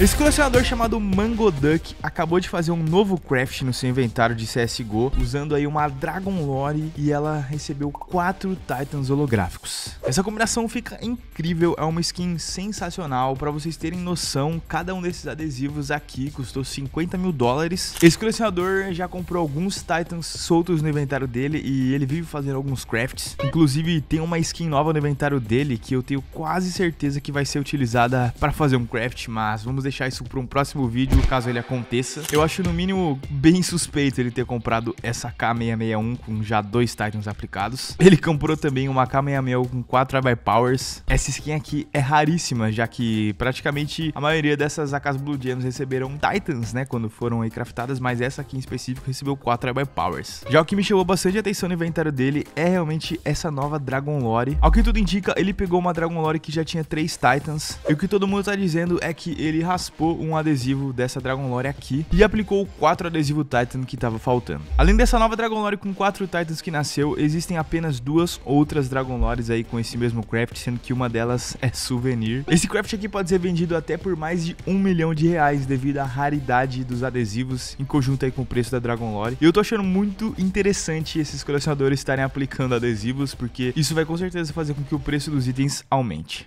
Esse colecionador chamado Mango Duck acabou de fazer um novo craft no seu inventário de CSGO, usando aí uma Dragon Lore e ela recebeu quatro Titans holográficos. Essa combinação fica incrível, é uma skin sensacional, para vocês terem noção, cada um desses adesivos aqui custou 50 mil dólares. Esse colecionador já comprou alguns Titans soltos no inventário dele e ele vive fazendo alguns crafts. Inclusive tem uma skin nova no inventário dele que eu tenho quase certeza que vai ser utilizada para fazer um craft, mas vamos deixar isso para um próximo vídeo, caso ele aconteça. Eu acho no mínimo bem suspeito ele ter comprado essa K661 com já dois Titans aplicados. Ele comprou também uma K661 com 4 by Powers. Essa skin aqui é raríssima, já que praticamente a maioria dessas AKs Blue Gems receberam Titans, né, quando foram aí craftadas, mas essa aqui em específico recebeu 4 by Powers. Já o que me chamou bastante atenção no inventário dele é realmente essa nova Dragon Lore. Ao que tudo indica, ele pegou uma Dragon Lore que já tinha 3 Titans, e o que todo mundo tá dizendo é que ele raspou um adesivo dessa Dragon Lore aqui e aplicou o 4 adesivo Titan que estava faltando. Além dessa nova Dragon Lore com 4 Titans que nasceu, existem apenas duas outras Dragon Lores aí com esse mesmo craft, sendo que uma delas é souvenir. Esse craft aqui pode ser vendido até por mais de 1 milhão de reais devido à raridade dos adesivos em conjunto aí com o preço da Dragon Lore. E eu tô achando muito interessante esses colecionadores estarem aplicando adesivos, porque isso vai com certeza fazer com que o preço dos itens aumente.